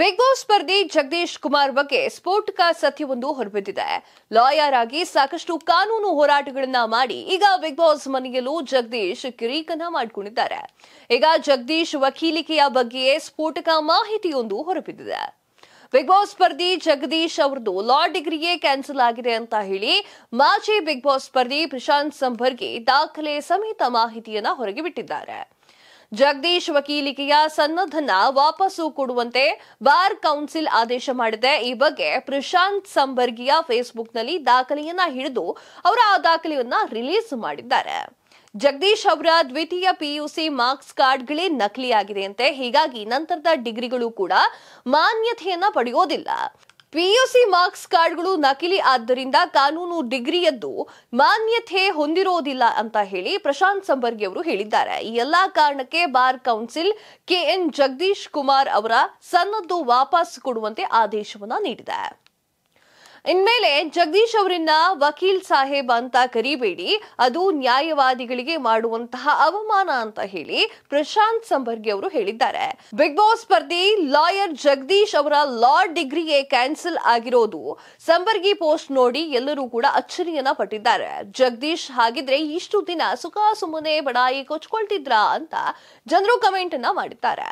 big boss ಸ್ಪರ್ಧಿ ಜಗದೀಶ್ ಕುಮಾರ್ ಬಗ್ಗೆ ಸ್ಫೋಟಕ ಸತ್ಯವೊಂದು ಹೊರಬಿದ್ದಿದೆ ಲಾಯರ್ ಆಗಿ ಸಾಕಷ್ಟು ಕಾನೂನು ಹೋರಾಟಗಳನ್ನ ಮಾಡಿ ಈಗ ಬಿಗ್ ಬಾಸ್ ಮನೆಯಲ್ಲೂ ಜಗದೀಶ್ ಕಿರೀಕನ ಮಾಡಿಕೊಂಡಿದ್ದಾರೆ ಈಗ ಜಗದೀಶ್ ವಕೀಲಿಕೆಯ ಬಗ್ಗೆಯೇ ಸ್ಫೋಟಕ ಮಾಹಿತಿಯೊಂದು ಹೊರಬಿದ್ದಿದೆ ಬಿಗ್ ಬಾಸ್ ಸ್ಪರ್ಧಿ ಜಗದೀಶ್ ಅವರದು ಲಾ ಡಿಗ್ರಿಯೇ ಕ್ಯಾನ್ಸಲ್ ಆಗಿದೆ ಅಂತ ಹೇಳಿ ಮಾಜಿ ಬಿಗ್ ಬಾಸ್ ಸ್ಪರ್ಧಿ ಪ್ರಶಾಂತ್ ಸಂಬರ್ಗಿ ದಾಖಲೆ ಸಮೇತ ಮಾಹಿತಿಯನ್ನ ಹೊರಗೆ ಬಿಟ್ಟಿದ್ದಾರೆ ಜಗದೀಶ್ ವಕೀಲಿಕೆಯ ಸನ್ನದ್ಧನ ವಾಪಸ್ಸು ಕೊಡುವಂತೆ ಬಾರ್ ಕೌನ್ಸಿಲ್ ಆದೇಶ ಮಾಡಿದೆ ಈ ಬಗ್ಗೆ ಪ್ರಶಾಂತ್ ಸಂಬರ್ಗಿಯ ಫೇಸ್ಬುಕ್ನಲ್ಲಿ ದಾಖಲೆಯನ್ನ ಹಿಡಿದು ಅವರ ಆ ದಾಖಲೆಯನ್ನ ರಿಲೀಸ್ ಮಾಡಿದ್ದಾರೆ ಜಗದೀಶ್ ಅವರ ದ್ವಿತೀಯ ಪಿಯುಸಿ ಮಾರ್ಕ್ಸ್ ಕಾರ್ಡ್ಗಳೇ ನಕಲಿಯಾಗಿದೆಯಂತೆ ಹೀಗಾಗಿ ನಂತರದ ಡಿಗ್ರಿಗಳು ಕೂಡ ಮಾನ್ಯತೆಯನ್ನ ಪಡೆಯೋದಿಲ್ಲ ಪಿಯುಸಿ ಮಾರ್ಕ್ಸ್ ಕಾರ್ಡ್ಗಳು ನಕಲಿ ಆದ್ದರಿಂದ ಕಾನೂನು ಡಿಗ್ರಿಯದ್ದು ಮಾನ್ಯತೆ ಹೊಂದಿರೋದಿಲ್ಲ ಅಂತ ಹೇಳಿ ಪ್ರಶಾಂತ್ ಸಂಬರ್ಗಿ ಅವರು ಹೇಳಿದ್ದಾರೆ ಈ ಎಲ್ಲಾ ಕಾರಣಕ್ಕೆ bar council KN Jagadish Kumar ಅವರ ಸನ್ನದ್ದು ವಾಪಸ್ ಕೊಡುವಂತೆ ಆದೇಶವನ್ನು ನೀಡಿದೆ ಇನ್ಮೇಲೆ ಜಗದೀಶ್ ಅವರಿಂದ ವಕೀಲ್ ಸಾಹೇಬ್ ಅಂತ ಕರಿಬೇಡಿ ಅದು ನ್ಯಾಯವಾದಿಗಳಿಗೆ ಮಾಡುವಂತಹ ಅವಮಾನ ಅಂತ ಹೇಳಿ ಪ್ರಶಾಂತ್ ಸಂಬರ್ಗಿ ಅವರು ಹೇಳಿದ್ದಾರೆ ಬಿಗ್ ಬಾಸ್ ಸ್ಪರ್ಧಿ ಲಾಯರ್ ಜಗದೀಶ್ ಅವರ ಲಾ ಡಿಗ್ರಿಯೇ ಕ್ಯಾನ್ಸಲ್ ಆಗಿರೋದು ಸಂಬರ್ಗಿ ಪೋಸ್ಟ್ ನೋಡಿ ಎಲ್ಲರೂ ಕೂಡ ಅಚ್ಚರಿಯನ್ನ ಪಟ್ಟಿದ್ದಾರೆ ಜಗದೀಶ್ ಹಾಗಿದ್ರೆ ಇಷ್ಟು ದಿನ ಸುಖ ಸುಮ್ಮನೆ ಬಡಾಯಿ ಕೊಚ್ಕೊಳ್ತಿದ್ರ ಅಂತ ಜನರು ಕಮೆಂಟ್ ಅನ್ನ ಮಾಡಿದ್ದಾರೆ